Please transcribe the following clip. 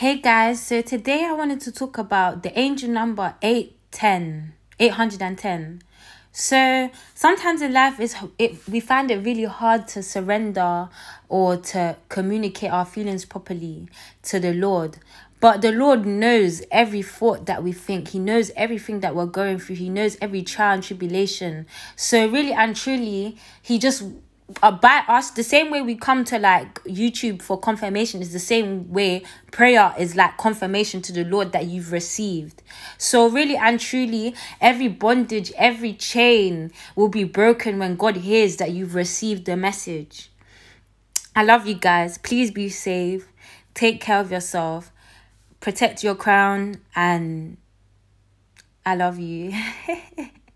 Hey guys, so today I wanted to talk about the angel number 810, 810. So sometimes in life is it we find it really hard to surrender or to communicate our feelings properly to the Lord. But the Lord knows every thought that we think. He knows everything that we're going through. He knows every trial and tribulation. So really and truly, he just uh, by us the same way we come to like youtube for confirmation is the same way prayer is like confirmation to the lord that you've received so really and truly every bondage every chain will be broken when god hears that you've received the message i love you guys please be safe take care of yourself protect your crown and i love you